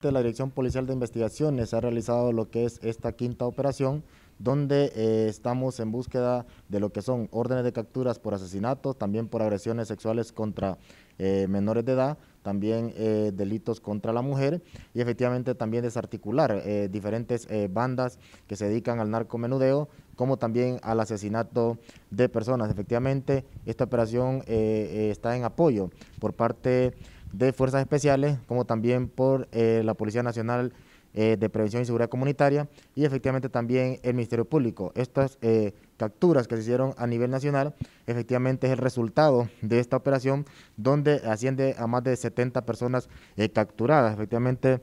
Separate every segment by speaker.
Speaker 1: La Dirección Policial de Investigaciones ha realizado lo que es esta quinta operación, donde eh, estamos en búsqueda de lo que son órdenes de capturas por asesinatos, también por agresiones sexuales contra eh, menores de edad, también eh, delitos contra la mujer y efectivamente también desarticular diferentes bandas que se dedican al narcomenudeo, como también al asesinato de personas. Efectivamente, esta operación está en apoyo por parte de Fuerzas Especiales, como también por eh, la Policía Nacional eh, de Prevención y Seguridad Comunitaria y efectivamente también el Ministerio Público. Estas eh, capturas que se hicieron a nivel nacional efectivamente es el resultado de esta operación donde asciende a más de 70 personas capturadas. Efectivamente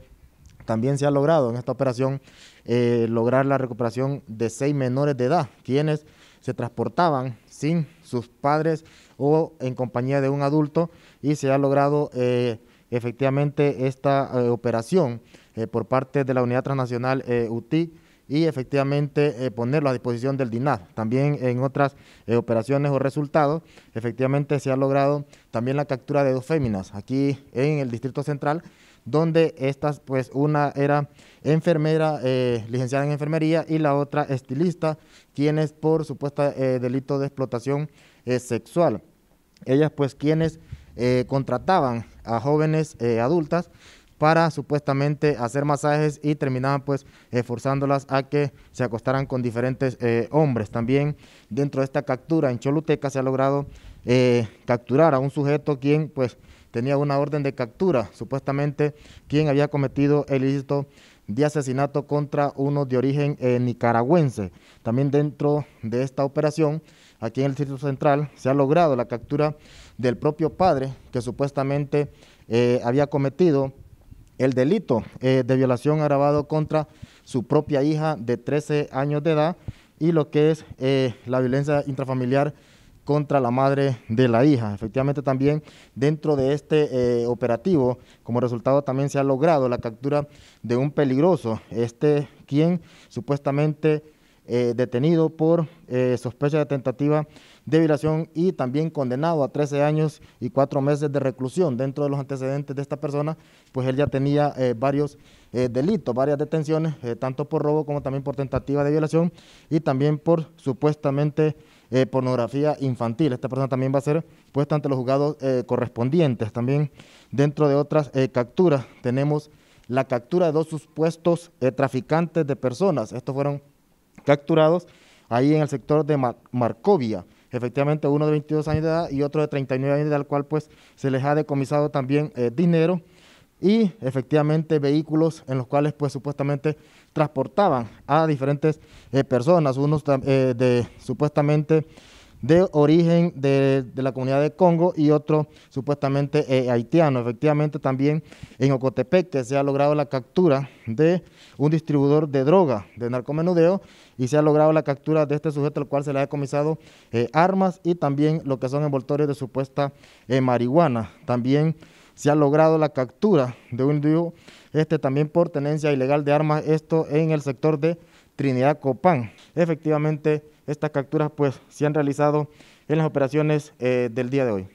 Speaker 1: también se ha logrado en esta operación lograr la recuperación de seis menores de edad, quienes se transportaban sin sus padres o en compañía de un adulto y se ha logrado eh, efectivamente esta eh, operación eh, por parte de la Unidad Transnacional UTI y efectivamente ponerlo a disposición del DINAD. También en otras operaciones o resultados, efectivamente se ha logrado también la captura de dos féminas aquí en el Distrito Central donde estas, pues una era enfermera, eh, licenciada en enfermería, y la otra estilista, quienes por supuesto eh, delito de explotación eh, sexual. Ellas pues quienes contrataban a jóvenes adultas para supuestamente hacer masajes y terminaban pues forzándolas a que se acostaran con diferentes hombres. También dentro de esta captura en Choluteca se ha logrado capturar a un sujeto quien pues tenía una orden de captura, supuestamente quien había cometido el delito de asesinato contra uno de origen eh, nicaragüense. También dentro de esta operación, aquí en el Distrito Central, se ha logrado la captura del propio padre que supuestamente eh, había cometido el delito eh, de violación agravado contra su propia hija de 13 años de edad y lo que es la violencia intrafamiliar contra la madre de la hija. Efectivamente también dentro de este eh, operativo, como resultado también se ha logrado la captura de un peligroso, este quien supuestamente eh, detenido por eh, sospecha de tentativa de violación y también condenado a 13 años y 4 meses de reclusión. Dentro de los antecedentes de esta persona, pues él ya tenía varios delitos, varias detenciones, tanto por robo como también por tentativa de violación y también por supuestamente eh, pornografía infantil. Esta persona también va a ser puesta ante los juzgados eh, correspondientes. También dentro de otras eh, capturas tenemos la captura de dos supuestos traficantes de personas. Estos fueron capturados ahí en el sector de Marcovia. Efectivamente, uno de 22 años de edad y otro de 39 años de edad, al cual pues se les ha decomisado también dinero y efectivamente vehículos en los cuales pues supuestamente transportaban a diferentes eh, personas, unos eh, de supuestamente de origen de, la comunidad de Congo y otro supuestamente eh, haitiano. Efectivamente también en Ocotepec se ha logrado la captura de un distribuidor de droga, de narcomenudeo, y se ha logrado la captura de este sujeto al cual se le ha comisado armas y también lo que son envoltorios de supuesta marihuana. También se ha logrado la captura de un individuo, este también por tenencia ilegal de armas, esto en el sector de Trinidad Copán. Efectivamente, estas capturas pues se han realizado en las operaciones eh, del día de hoy.